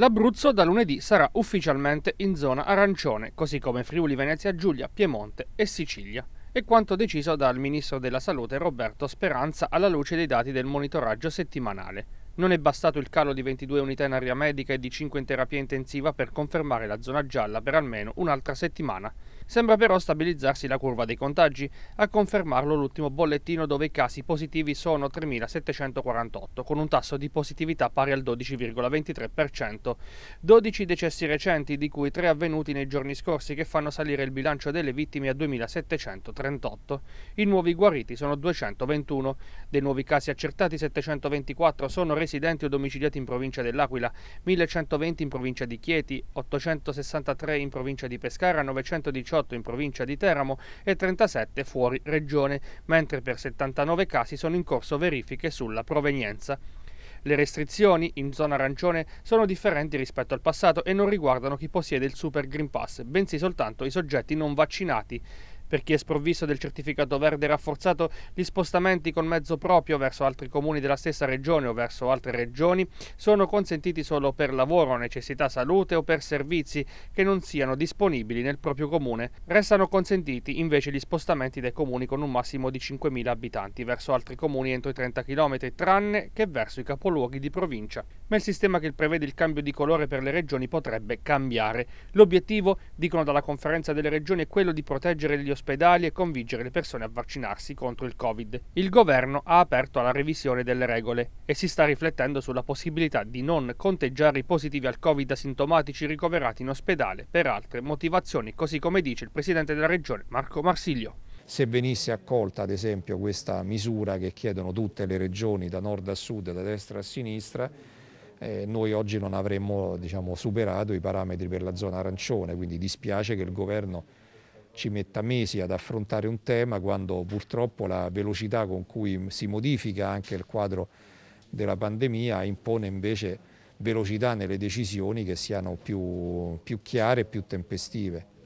L'Abruzzo da lunedì sarà ufficialmente in zona arancione, così come Friuli Venezia Giulia, Piemonte e Sicilia. È quanto deciso dal Ministro della Salute Roberto Speranza alla luce dei dati del monitoraggio settimanale. Non è bastato il calo di 22 unità in area medica e di 5 in terapia intensiva per confermare la zona gialla per almeno un'altra settimana. Sembra però stabilizzarsi la curva dei contagi, a confermarlo l'ultimo bollettino dove i casi positivi sono 3.748, con un tasso di positività pari al 12,23%. 12 decessi recenti, di cui 3 avvenuti nei giorni scorsi, che fanno salire il bilancio delle vittime a 2.738. I nuovi guariti sono 221. Dei nuovi casi accertati 724 sono residenti o domiciliati in provincia dell'Aquila, 1.120 in provincia di Chieti, 863 in provincia di Pescara, 918 48 in provincia di Teramo e 37 fuori regione, mentre per 79 casi sono in corso verifiche sulla provenienza. Le restrizioni in zona arancione sono differenti rispetto al passato e non riguardano chi possiede il Super Green Pass, bensì soltanto i soggetti non vaccinati. Per chi è sprovvisto del certificato verde rafforzato, gli spostamenti con mezzo proprio verso altri comuni della stessa regione o verso altre regioni sono consentiti solo per lavoro, necessità salute o per servizi che non siano disponibili nel proprio comune. Restano consentiti invece gli spostamenti dai comuni con un massimo di 5.000 abitanti verso altri comuni entro i 30 km, tranne che verso i capoluoghi di provincia. Ma il sistema che prevede il cambio di colore per le regioni potrebbe cambiare. L'obiettivo, dicono dalla conferenza delle regioni, è quello di proteggere gli ospedali ospedali e convincere le persone a vaccinarsi contro il Covid. Il governo ha aperto alla revisione delle regole e si sta riflettendo sulla possibilità di non conteggiare i positivi al Covid asintomatici ricoverati in ospedale per altre motivazioni, così come dice il presidente della regione Marco Marsiglio se venisse accolta ad esempio questa misura che chiedono tutte le regioni da nord a sud, da destra a sinistra, eh, noi oggi non avremmo diciamo, superato i parametri per la zona arancione, quindi dispiace che il governo ci metta mesi ad affrontare un tema quando purtroppo la velocità con cui si modifica anche il quadro della pandemia impone invece velocità nelle decisioni che siano più, più chiare e più tempestive.